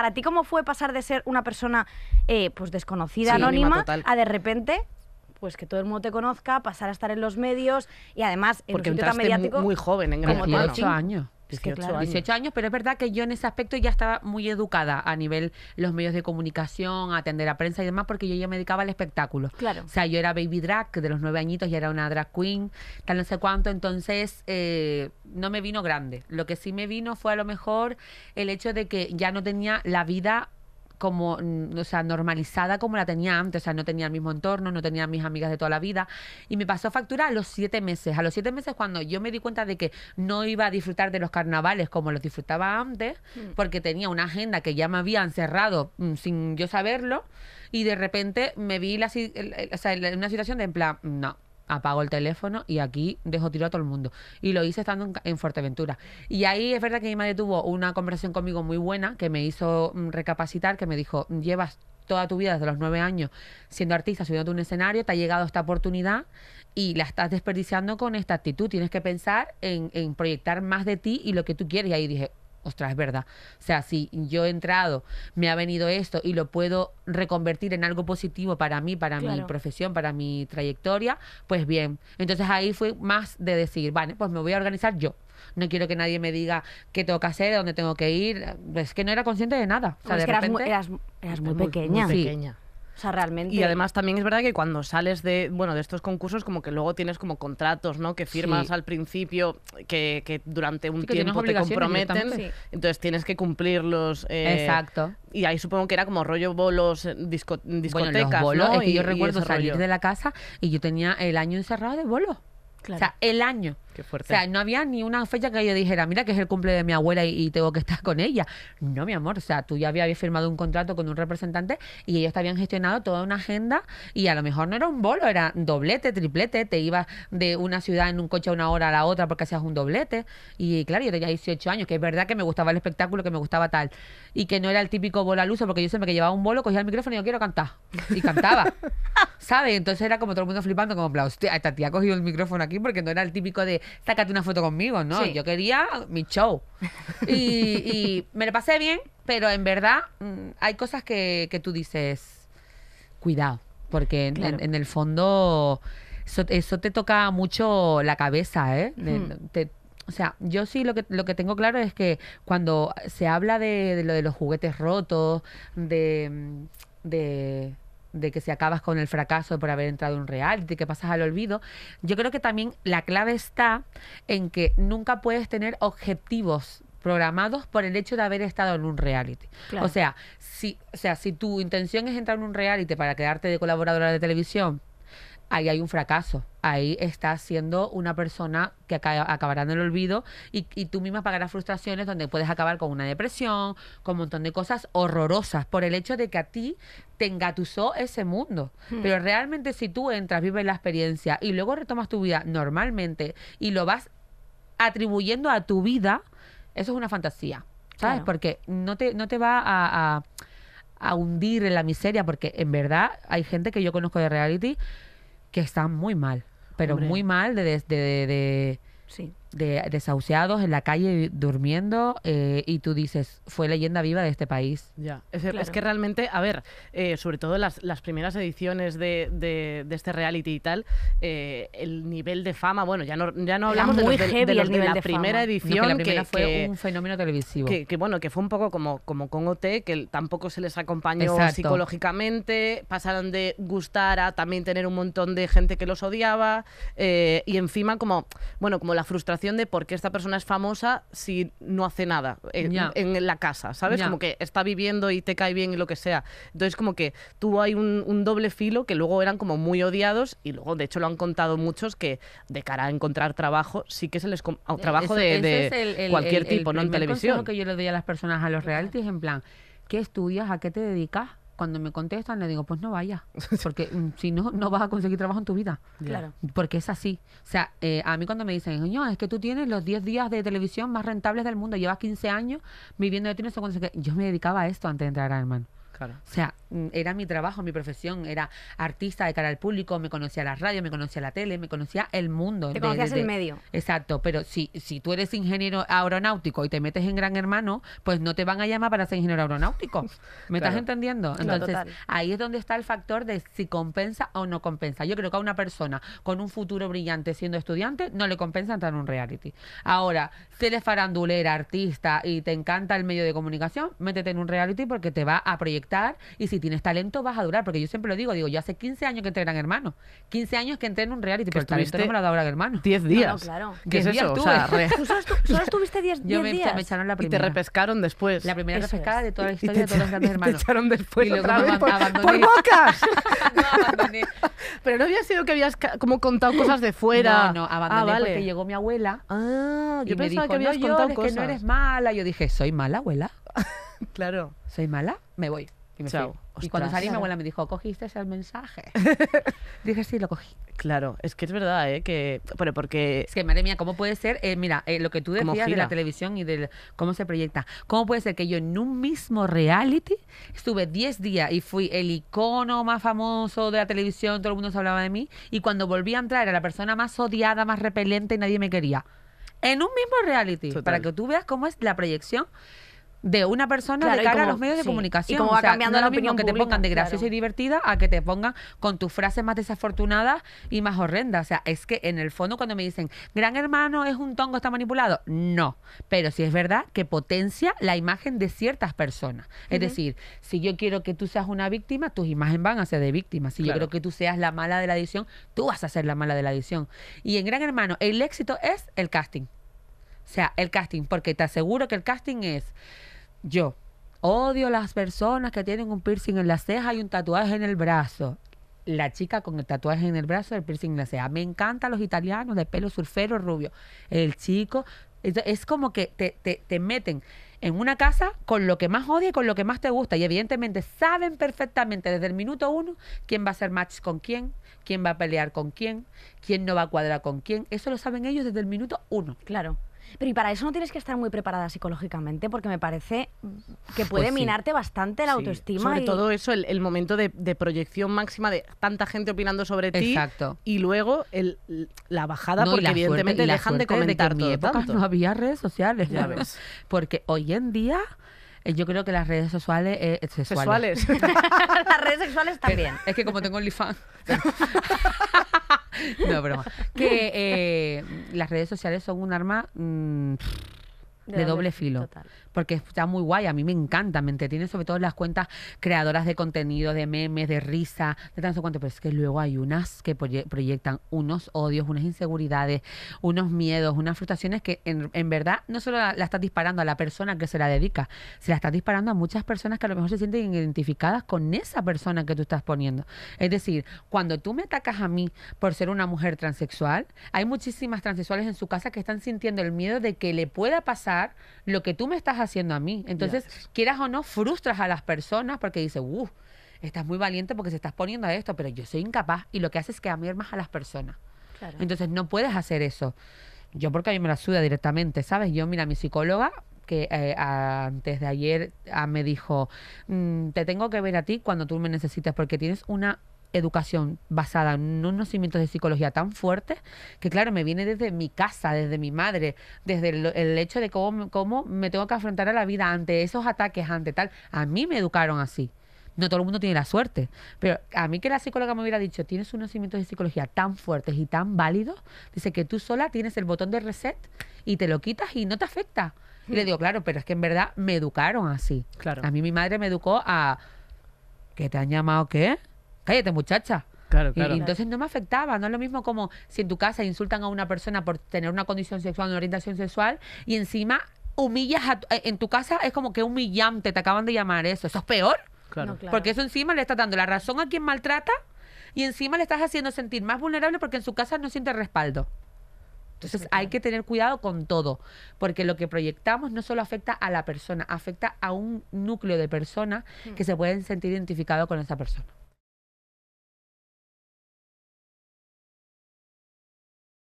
para ti, ¿cómo fue pasar de ser una persona eh, pues desconocida, anónima, a de repente pues que todo el mundo te conozca, pasar a estar en los medios y además en Porque un sitio muy, joven, en Gran años. 18, años. pero es verdad que yo en ese aspecto ya estaba muy educada a nivel los medios de comunicación, atender a prensa y demás, porque yo ya me dedicaba al espectáculo. Claro. O sea, yo era baby drag, de los nueve añitos y era una drag queen, tal no sé cuánto, entonces eh, no me vino grande. Lo que sí me vino fue a lo mejor el hecho de que ya no tenía la vida como, mm, o sea, normalizada como la tenía antes, o sea, no tenía el mismo entorno, no tenía mis amigas de toda la vida, y me pasó factura a los siete meses, a los siete meses cuando yo me di cuenta de que no iba a disfrutar de los carnavales como los disfrutaba antes, mm. porque tenía una agenda que ya me habían cerrado mm, sin yo saberlo, y de repente me vi la, o sea, una situación de en plan, no, apago el teléfono y aquí dejo tiro a todo el mundo. Y lo hice estando en, Fuerteventura. Y ahí es verdad que mi madre tuvo una conversación conmigo muy buena que me hizo mm, recapacitar, que me dijo, llevas toda tu vida desde los nueve años siendo artista, subiendo a un escenario, te ha llegado esta oportunidad y la estás desperdiciando con esta actitud. Tienes que pensar en, en proyectar más de ti y lo que tú quieres. Y ahí dije, ostras, es verdad. O sea, si yo he entrado, me ha venido esto y lo puedo reconvertir en algo positivo para mí, para mi profesión, para mi trayectoria, pues bien. Entonces ahí fue más de decir, vale, pues me voy a organizar yo. No quiero que nadie me diga qué tengo que hacer, dónde tengo que ir. Es que no era consciente de nada. O sea, pues que eras, muy, pequeña. Muy pequeña. Y además también es verdad que cuando sales de, bueno, de estos concursos, como que luego tienes como contratos, ¿no? Que firmas al principio, que, durante un tiempo te comprometen. Entonces tienes que cumplirlos. Eh, Exacto. Y ahí supongo que era como rollo bolos, eh, discotecas. bolos, yo recuerdo salir de la casa y yo tenía el año encerrado de bolos. O sea, el año. O sea, no había ni una fecha que yo dijera, mira que es el cumple de mi abuela y, tengo que estar con ella. No, mi amor, o sea, tú ya habías firmado un contrato con un representante y ellos te habían gestionado toda una agenda y a lo mejor no era un bolo, era doblete, triplete, te ibas de una ciudad en un coche a una hora a la otra porque hacías un doblete. Y claro, yo tenía 18 años, que es verdad que me gustaba el espectáculo, que me gustaba tal. Y que no era el típico bolo al uso, porque yo siempre que llevaba un bolo, cogía el micrófono y yo quiero cantar. Y cantaba. ¿Sabes? Entonces era como todo el mundo flipando, como, hostia, esta tía ha cogido el micrófono aquí porque no era el típico de sácate una foto conmigo, ¿no? Yo quería mi show. Y, me lo pasé bien, pero en verdad mm, hay cosas que, tú dices, cuidado, porque en, el fondo eso, te toca mucho la cabeza, ¿eh? o sea, yo sí lo que, lo que tengo claro es que cuando se habla de, de lo de los juguetes rotos, de, de de que si acabas con el fracaso por haber entrado en un reality, que pasas al olvido, yo creo que también la clave está en que nunca puedes tener objetivos programados por el hecho de haber estado en un reality. O sea, si o sea, si tu intención es entrar en un reality para quedarte de colaboradora de televisión, ahí hay un fracaso. Ahí estás siendo una persona que acabará en el olvido y, tú misma pagarás frustraciones donde puedes acabar con una depresión, con un montón de cosas horrorosas por el hecho de que a ti te engatusó ese mundo. Hmm. Pero realmente si tú entras, vives la experiencia y luego retomas tu vida normalmente y lo vas atribuyendo a tu vida, eso es una fantasía. ¿Sabes? Porque no te, no te va a, a hundir en la miseria, porque en verdad hay gente que yo conozco de reality está muy mal, pero muy mal de, de, sí desahuciados en la calle durmiendo eh, y tú dices, fue leyenda viva de este país. Ya, es, que realmente, a ver, eh, sobre todo las, las primeras ediciones de, de, este reality y tal, eh, el nivel de fama, bueno, ya no, ya no hablamos de, los, de, de la primera edición. que fue un fenómeno televisivo. Que, que, bueno, que fue un poco como, como con OT, que tampoco se les acompañó psicológicamente, pasaron de gustar a también tener un montón de gente que los odiaba y encima como, bueno, como la frustración de por qué esta persona es famosa si no hace nada en, la casa, ¿sabes? Como que está viviendo y te cae bien y lo que sea. Entonces, como que tuvo ahí un, doble filo que luego eran como muy odiados y luego, de hecho, lo han contado muchos que de cara a encontrar trabajo, sí que se les. Eh, trabajo de, cualquier tipo, no en televisión. que yo le doy a las personas a los realities en plan, ¿qué estudias? ¿A qué te dedicas? cuando me contestan, le digo, pues no vaya, porque mm, si no, no vas a conseguir trabajo en tu vida. Claro. Porque es así. O sea, eh, a mí cuando me dicen, es que tú tienes los 10 días de televisión más rentables del mundo, llevas 15 años viviendo de ti, no sé yo me dedicaba a esto antes de entrar a Hermano. Claro. O sea, Mm, era mi trabajo, mi profesión, era artista de cara al público, me conocía la radio, me conocía la tele, me conocía el mundo. Te conocías el medio. Exacto, pero si, si tú eres ingeniero aeronáutico y te metes en Gran Hermano, pues no te van a llamar para ser ingeniero aeronáutico. ¿Me estás entendiendo? Entonces, ahí es donde está el factor de si compensa o no compensa. Yo creo que a una persona con un futuro brillante siendo estudiante, no le compensa entrar en un reality. Ahora, si eres farandulera, artista y te encanta el medio de comunicación, métete en un reality porque te va a proyectar y si tienes talento vas a durar, porque yo siempre lo digo, digo, yo hace 15 años que entré en Hermano, 15 años que entré en un reality, pero el talento no me lo ha dado Gran Hermano. 10 días. No, claro. ¿Qué es eso? O sea, ¿Tú solo, solo estuviste 10 días. Y te repescaron después. La primera repescada de toda la historia de todos los grandes hermanos. Te echaron después. Y por, por, bocas. no, abandoné. Pero no había sido que habías como contado cosas de fuera. No, no, abandoné ah, porque llegó mi abuela. Ah, yo pensaba que habías no, contado cosas. que no eres mala. Yo dije, ¿soy mala, abuela? claro. ¿Soy mala? Me voy. Y me Chao y cuando salí, mi abuela me dijo, ¿cogiste ese mensaje? Dije, sí, lo cogí. Claro, es que es verdad, ¿eh? Que, porque... Es que, madre mía, ¿cómo puede ser? Eh, mira, eh, lo que tú decías de la televisión y de cómo se proyecta. ¿Cómo puede ser que yo en un mismo reality estuve 10 días y fui el icono más famoso de la televisión, todo el mundo se hablaba de mí, y cuando volví a entrar era la persona más odiada, más repelente y nadie me quería? En un mismo reality, para que tú veas cómo es la proyección de una persona de cara a los medios de comunicación. o cambiando la opinión que te pongan de graciosa y divertida a que te pongan con tus frases más desafortunadas y más horrendas. O sea, es que en el fondo cuando me dicen, gran hermano es un tongo, está manipulado, no. Pero sí es verdad que potencia la imagen de ciertas personas. Es decir, si yo quiero que tú seas una víctima, tus imágenes van a ser de víctima. Si yo quiero que tú seas la mala de la edición, tú vas a ser la mala de la edición. Y en Gran Hermano, el éxito es el casting. O sea, el casting, porque te aseguro que el casting es yo. Odio las personas que tienen un piercing en la ceja y un tatuaje en el brazo. La chica con el tatuaje en el brazo y el piercing en la ceja. Me encantan los italianos de pelo surfero rubio. El chico. Es como que te, te, te meten en una casa con lo que más odia y con lo que más te gusta. Y evidentemente saben perfectamente desde el minuto uno quién va a hacer match con quién, quién va a pelear con quién, quién no va a cuadrar con quién. Eso lo saben ellos desde el minuto uno. Claro. Pero y para eso no tienes que estar muy preparada psicológicamente, porque me parece que puede pues minarte bastante la autoestima. Sobre y... todo eso, el, momento de, proyección máxima de tanta gente opinando sobre ti. Exacto. Y luego la bajada, porque evidentemente dejan de comentar de no había redes sociales, ya ves. porque hoy en día eh, yo creo que las redes sociales. sexuales. Eh, las redes sexuales también. Es que como tengo un lifán. no, broma. Que eh, las redes sociales son un arma mm, de, doble, filo porque está muy guay, a mí me encanta, me entretiene sobre todo las cuentas creadoras de contenido, de memes, de risa, de tanto cuanto, pero es que luego hay unas que proyectan unos odios, unas inseguridades, unos miedos, unas frustraciones que en, verdad no solo la, está disparando a la persona que se la dedica, se la está disparando a muchas personas que a lo mejor se sienten identificadas con esa persona que tú estás poniendo. Es decir, cuando tú me atacas a mí por ser una mujer transexual, hay muchísimas transexuales en su casa que están sintiendo el miedo de que le pueda pasar lo que tú me estás haciendo haciendo a mí. Entonces, quieras o no, frustras a las personas porque dices, uff, estás muy valiente porque se estás poniendo a esto, pero yo soy incapaz y lo que haces es que mí más a las personas. Entonces, no puedes hacer eso. Yo porque a mí me la suda directamente, ¿sabes? Yo, mira, mi psicóloga que eh, antes de ayer ah, me dijo, mm, te tengo que ver a ti cuando tú me necesitas porque tienes una educación basada en unos cimientos de psicología tan fuertes que claro, me viene desde mi casa, desde mi madre, desde el, hecho de cómo, me tengo que afrontar a la vida ante esos ataques, ante tal. A mí me educaron así. No todo el mundo tiene la suerte, pero a mí que la psicóloga me hubiera dicho, tienes unos cimientos de psicología tan fuertes y tan válidos, dice que tú sola tienes el botón de reset y te lo quitas y no te afecta. Y le mm. digo, claro, pero es que en verdad me educaron así. Claro. A mí mi madre me educó a que te han llamado qué? cállate muchacha. Claro, claro. Y, entonces no me afectaba, no es lo mismo como si en tu casa insultan a una persona por tener una condición sexual, una orientación sexual, y encima humillas a eh, en tu casa, es como que humillante, te acaban de llamar eso, eso es peor. Claro. Porque eso encima le está dando la razón a quien maltrata y encima le estás haciendo sentir más vulnerable porque en su casa no siente respaldo. Entonces hay que tener cuidado con todo, porque lo que proyectamos no solo afecta a la persona, afecta a un núcleo de personas mm. que se pueden sentir identificados con esa persona.